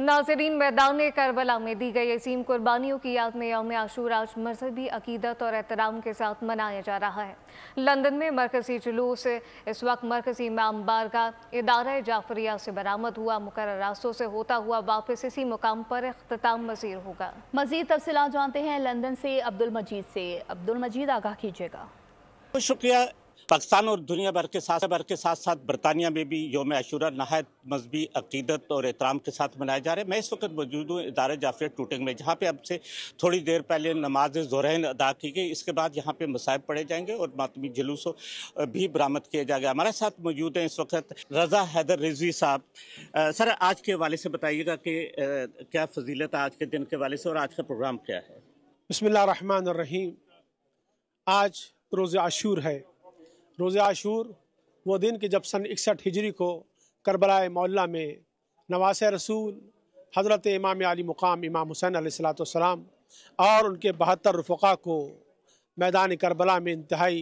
नाजरीन मैदान करबला में दी गई असीम कुर्बानियों की याद में यौम आशूर आज मजहबी अकीदत और एहतराम के साथ मनाया जा रहा है लंदन में मरकजी जुलूस इस वक्त मरकजी इमाम बारगा इदारा जाफरिया से बरामद हुआ मुकर रास्तों से होता हुआ वापस इसी मुकाम पर अख्ताम मजीर होगा मजीद तफसी जानते हैं लंदन से अब्दुल मजीद से अब्दुल मजीद आगाह कीजिएगा शुक्रिया पाकिस्तान और दुनिया भर के साथ भर के साथ साथ बरतानिया में भी योम अशूरा नहायत मजहबी अकीदत और एहतराम के साथ मनाए जा रहा है मैं इस वक्त मौजूद हूँ इदारे जाफिर टूटिंग में जहाँ पे अब से थोड़ी देर पहले नमाज जहरैन अदा की गई इसके बाद यहाँ पे मसायब पढ़े जाएंगे और मातमी जुलूस भी बरामद किया जाएगा हमारे साथ मौजूद हैं इस वक्त रजा हैदर रिजवी साहब सर आज के हवाले से बताइएगा कि क्या फजीलत है आज के दिन के हवाले से और आज का प्रोग्राम क्या है बसमिल आज रोज़ आशूर है रोज़ आशूर वो दिन कि जब सन इकसठ हिजरी को करबलाए मौला में नवास रसूल हज़रत इमाम अली मुकाम इमाम हुसैन सलाम और उनके बहत्तर रफ़ा को मैदान करबला में इंतहाई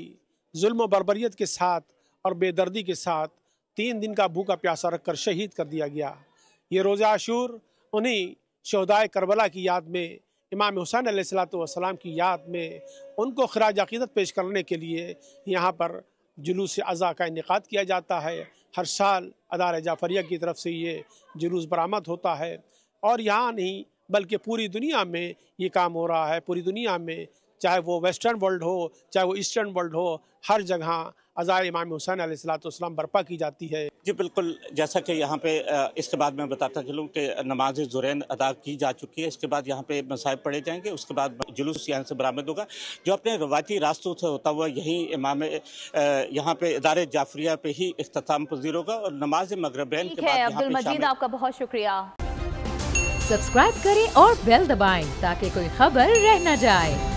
जुल्म बरबरीत के साथ और बेदर्दी के साथ तीन दिन का भूखा प्यासा रखकर शहीद कर दिया गया ये रोज़ आशूर उन्हीं शहदाय करबला की याद में इमाम हुसैन सलाम की याद में उनको खराज अकीदत पेश करने के लिए यहाँ पर जुलूस अज़ा का इनका किया जाता है हर साल अदार जाफरिया की तरफ से ये जुलूस बरामद होता है और यहाँ नहीं बल्कि पूरी दुनिया में ये काम हो रहा है पूरी दुनिया में चाहे वो वेस्टर्न वर्ल्ड हो चाहे वो ईस्टर्न वर्ल्ड हो हर जगह अज़ार इमाम हुसैन सलाम बर्पा की जाती है जी बिल्कुल जैसा कि यहाँ पे इसके बाद मैं बताता चलूँ कि नमाज जुरैन अदा की जा चुकी है इसके बाद यहाँ पे मसाहब पढ़े जाएंगे उसके बाद जुलूस यहाँ से बरामद होगा जो अपने रवायती रास्तों से होता हुआ यही इमाम यहाँ पे इदारे जाफरिया पे ही अख्ताम पजीर होगा और नमाज मगरबैन आपका बहुत शुक्रिया सब्सक्राइब करें और बेल दबाए ताकि कोई खबर रह न जाए